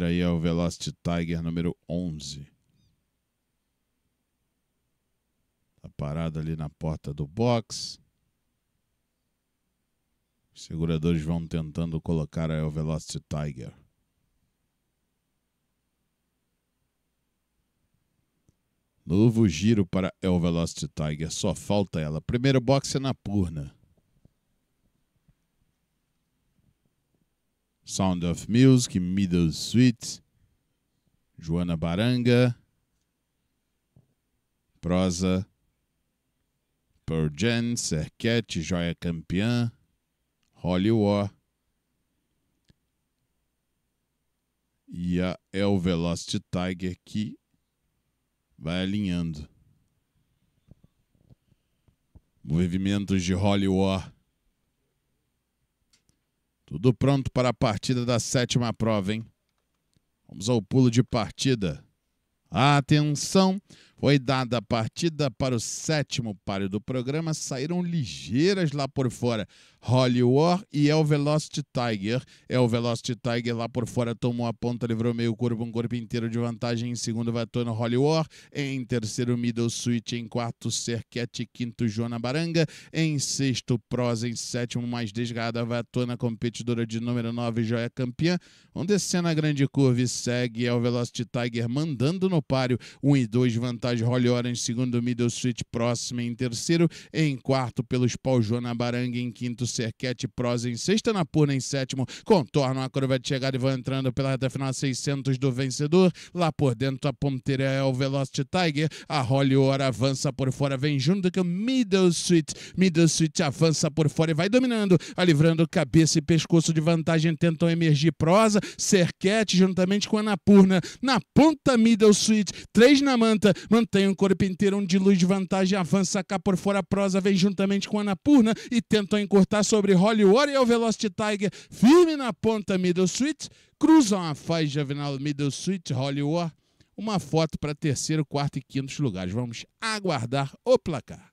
aí é o Velocity Tiger número 11. Tá parado ali na porta do box. Os seguradores vão tentando colocar aí o Velocity Tiger. Novo giro para El Velocity Tiger. Só falta ela. Primeiro boxe é na Purna. Sound of Music, Middle Suite, Joana Baranga, Prosa, Pearl Jam, Serquete, Joia Campeã, Holly War e a El Velocity Tiger que vai alinhando. Movimentos de Holly War tudo pronto para a partida da sétima prova, hein? Vamos ao pulo de partida. Atenção! Foi dada a partida para o sétimo páreo do programa, saíram ligeiras lá por fora. Holly War e El é Velocity Tiger. El é Velocity Tiger lá por fora tomou a ponta, livrou meio corpo, um corpo inteiro de vantagem. Em segundo, Vatona Holly War. Em terceiro, Middle Switch. Em quarto, Serquete. Quinto, Joana Baranga. Em sexto, Prosa. Em sétimo, mais desgarrada, Vatona, competidora de número 9, Joia Campeã. Onde descendo a grande curva e segue El é Velocity Tiger mandando no páreo. 1 um e 2, vantagem Passagem Holly Orange, segundo Middle Street Próxima em terceiro, em quarto pelos Paul Joana Baranga em quinto, Serquete Prosa em sexta, Napurna em sétimo, contornam a curva de chegada e vão entrando pela reta final 600 do vencedor, lá por dentro a ponteira é o Velocity Tiger, a Holly Ora avança por fora, vem junto com Middle Street, Middle Street avança por fora e vai dominando, a livrando cabeça e pescoço de vantagem, tentam emergir Prosa, Serquete juntamente com a Napurna, na ponta Middle Street, três na manta, Mantenha o corpo inteiro onde de luz de vantagem avança cá por fora. A prosa vem juntamente com a Anapurna e tentam encurtar sobre Holly o Velocity Tiger firme na ponta Middle Suite. Cruzam a faixa Javenal Middle Suite, Holly War. Uma foto para terceiro, quarto e quinto lugares. Vamos aguardar o placar.